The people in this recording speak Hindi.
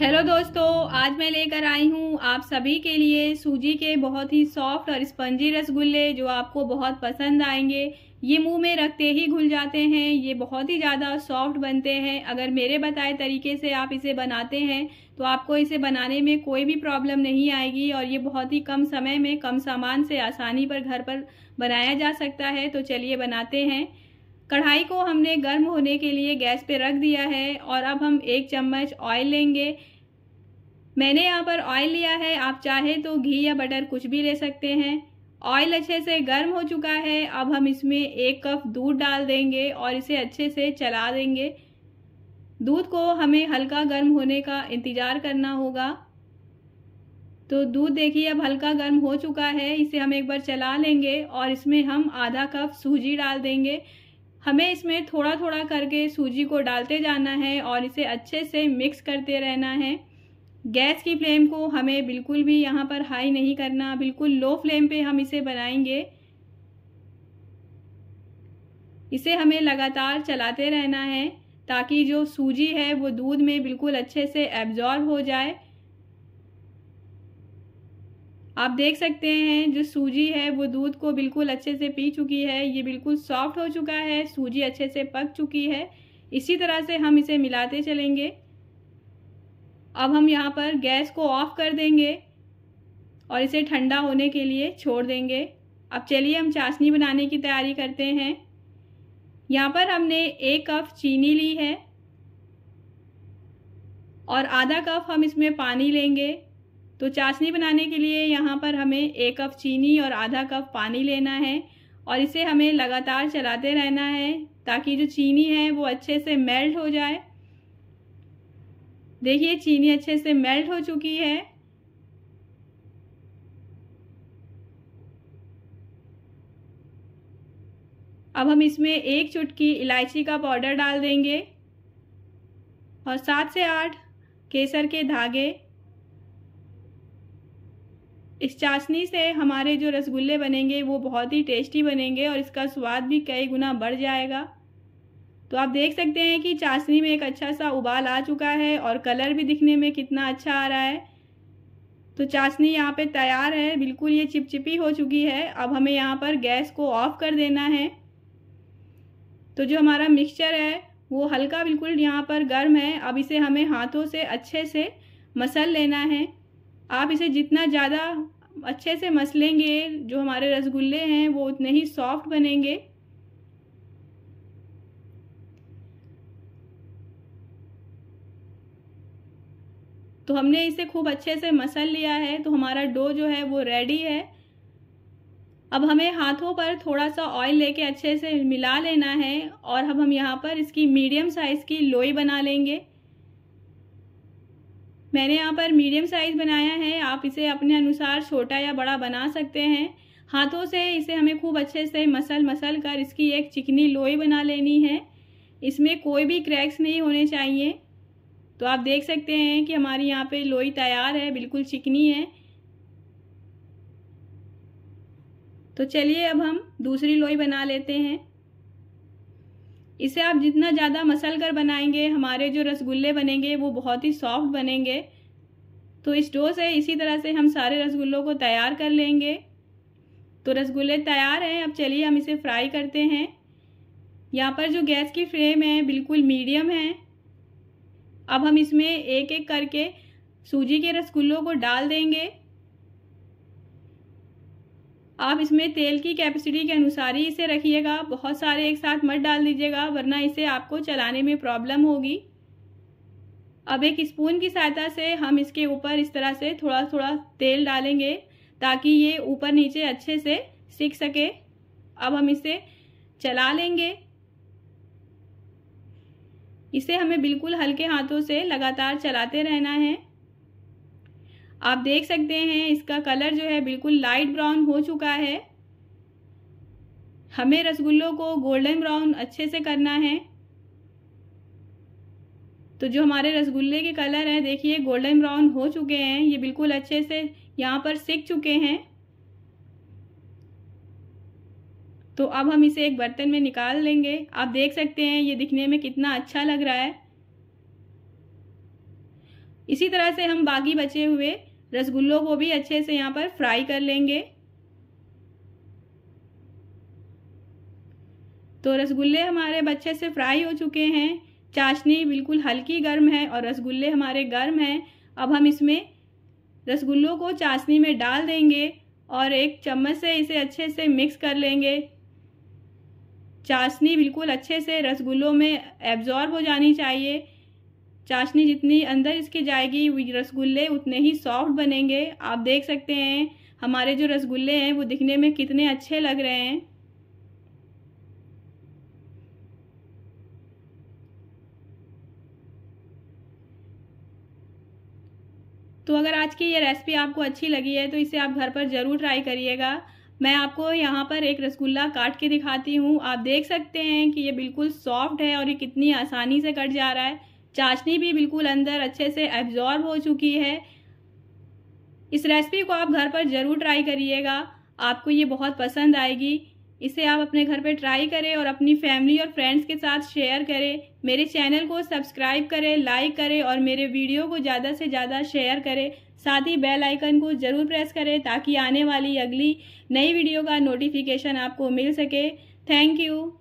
हेलो दोस्तों आज मैं लेकर आई हूँ आप सभी के लिए सूजी के बहुत ही सॉफ्ट और स्पंजी रसगुल्ले जो आपको बहुत पसंद आएंगे ये मुंह में रखते ही घुल जाते हैं ये बहुत ही ज़्यादा सॉफ्ट बनते हैं अगर मेरे बताए तरीके से आप इसे बनाते हैं तो आपको इसे बनाने में कोई भी प्रॉब्लम नहीं आएगी और ये बहुत ही कम समय में कम सामान से आसानी पर घर पर बनाया जा सकता है तो चलिए बनाते हैं कढ़ाई को हमने गर्म होने के लिए गैस पे रख दिया है और अब हम एक चम्मच ऑयल लेंगे मैंने यहाँ पर ऑयल लिया है आप चाहे तो घी या बटर कुछ भी ले सकते हैं ऑयल अच्छे से गर्म हो चुका है अब हम इसमें एक कप दूध डाल देंगे और इसे अच्छे से चला देंगे दूध को हमें हल्का गर्म होने का इंतज़ार करना होगा तो दूध देखिए अब हल्का गर्म हो चुका है इसे हम एक बार चला लेंगे और इसमें हम आधा कप सूजी डाल देंगे हमें इसमें थोड़ा थोड़ा करके सूजी को डालते जाना है और इसे अच्छे से मिक्स करते रहना है गैस की फ्लेम को हमें बिल्कुल भी यहाँ पर हाई नहीं करना बिल्कुल लो फ्लेम पे हम इसे बनाएंगे इसे हमें लगातार चलाते रहना है ताकि जो सूजी है वो दूध में बिल्कुल अच्छे से एब्जॉर्ब हो जाए आप देख सकते हैं जो सूजी है वो दूध को बिल्कुल अच्छे से पी चुकी है ये बिल्कुल सॉफ्ट हो चुका है सूजी अच्छे से पक चुकी है इसी तरह से हम इसे मिलाते चलेंगे अब हम यहाँ पर गैस को ऑफ कर देंगे और इसे ठंडा होने के लिए छोड़ देंगे अब चलिए हम चाशनी बनाने की तैयारी करते हैं यहाँ पर हमने एक कप चीनी ली है और आधा कप हम इसमें पानी लेंगे तो चाशनी बनाने के लिए यहाँ पर हमें एक कप चीनी और आधा कप पानी लेना है और इसे हमें लगातार चलाते रहना है ताकि जो चीनी है वो अच्छे से मेल्ट हो जाए देखिए चीनी अच्छे से मेल्ट हो चुकी है अब हम इसमें एक चुटकी इलायची का पाउडर डाल देंगे और सात से आठ केसर के धागे इस चाशनी से हमारे जो रसगुल्ले बनेंगे वो बहुत ही टेस्टी बनेंगे और इसका स्वाद भी कई गुना बढ़ जाएगा तो आप देख सकते हैं कि चाशनी में एक अच्छा सा उबाल आ चुका है और कलर भी दिखने में कितना अच्छा आ रहा है तो चाशनी यहाँ पे तैयार है बिल्कुल ये चिपचिपी हो चुकी है अब हमें यहाँ पर गैस को ऑफ कर देना है तो जो हमारा मिक्सचर है वो हल्का बिल्कुल यहाँ पर गर्म है अब इसे हमें हाथों से अच्छे से मसल लेना है आप इसे जितना ज़्यादा अच्छे से मसलेंगे जो हमारे रसगुल्ले हैं वो उतने ही सॉफ्ट बनेंगे तो हमने इसे खूब अच्छे से मसल लिया है तो हमारा डो जो है वो रेडी है अब हमें हाथों पर थोड़ा सा ऑयल लेके अच्छे से मिला लेना है और अब हम यहाँ पर इसकी मीडियम साइज़ की लोई बना लेंगे मैंने यहाँ पर मीडियम साइज़ बनाया है आप इसे अपने अनुसार छोटा या बड़ा बना सकते हैं हाथों से इसे हमें खूब अच्छे से मसल मसल कर इसकी एक चिकनी लोई बना लेनी है इसमें कोई भी क्रैक्स नहीं होने चाहिए तो आप देख सकते हैं कि हमारी यहाँ पे लोई तैयार है बिल्कुल चिकनी है तो चलिए अब हम दूसरी लोई बना लेते हैं इसे आप जितना ज़्यादा मसल कर बनाएंगे हमारे जो रसगुल्ले बनेंगे वो बहुत ही सॉफ्ट बनेंगे तो इस डो से इसी तरह से हम सारे रसगुल्लों को तैयार कर लेंगे तो रसगुल्ले तैयार हैं अब चलिए हम इसे फ्राई करते हैं यहाँ पर जो गैस की फ्लेम है बिल्कुल मीडियम है अब हम इसमें एक एक करके सूजी के रसगुल्लों को डाल देंगे आप इसमें तेल की कैपेसिटी के अनुसार ही इसे रखिएगा बहुत सारे एक साथ मत डाल दीजिएगा वरना इसे आपको चलाने में प्रॉब्लम होगी अब एक स्पून की सहायता से हम इसके ऊपर इस तरह से थोड़ा थोड़ा तेल डालेंगे ताकि ये ऊपर नीचे अच्छे से सीख सके अब हम इसे चला लेंगे इसे हमें बिल्कुल हल्के हाथों से लगातार चलाते रहना है आप देख सकते हैं इसका कलर जो है बिल्कुल लाइट ब्राउन हो चुका है हमें रसगुल्लों को गोल्डन ब्राउन अच्छे से करना है तो जो हमारे रसगुल्ले के कलर हैं देखिए गोल्डन ब्राउन हो चुके हैं ये बिल्कुल अच्छे से यहाँ पर सिक चुके हैं तो अब हम इसे एक बर्तन में निकाल लेंगे आप देख सकते हैं ये दिखने में कितना अच्छा लग रहा है इसी तरह से हम बाकी बचे हुए रसगुल्लों को भी अच्छे से यहाँ पर फ्राई कर लेंगे तो रसगुल्ले हमारे अच्छे से फ्राई हो चुके हैं चाशनी बिल्कुल हल्की गर्म है और रसगुल्ले हमारे गर्म हैं अब हम इसमें रसगुल्लों को चाशनी में डाल देंगे और एक चम्मच से इसे अच्छे से मिक्स कर लेंगे चाशनी बिल्कुल अच्छे से रसगुल्लों में एब्जॉर्ब हो जानी चाहिए चाशनी जितनी अंदर इसके जाएगी रसगुल्ले उतने ही सॉफ्ट बनेंगे आप देख सकते हैं हमारे जो रसगुल्ले हैं वो दिखने में कितने अच्छे लग रहे हैं तो अगर आज की ये रेसिपी आपको अच्छी लगी है तो इसे आप घर पर ज़रूर ट्राई करिएगा मैं आपको यहाँ पर एक रसगुल्ला काट के दिखाती हूँ आप देख सकते हैं कि ये बिल्कुल सॉफ्ट है और ये कितनी आसानी से कट जा रहा है चाशनी भी बिल्कुल अंदर अच्छे से एब्जॉर्ब हो चुकी है इस रेसिपी को आप घर पर ज़रूर ट्राई करिएगा आपको ये बहुत पसंद आएगी इसे आप अपने घर पर ट्राई करें और अपनी फैमिली और फ्रेंड्स के साथ शेयर करें मेरे चैनल को सब्सक्राइब करें लाइक करें और मेरे वीडियो को ज़्यादा से ज़्यादा शेयर करें साथ ही बेल आइकन को ज़रूर प्रेस करें ताकि आने वाली अगली नई वीडियो का नोटिफिकेशन आपको मिल सके थैंक यू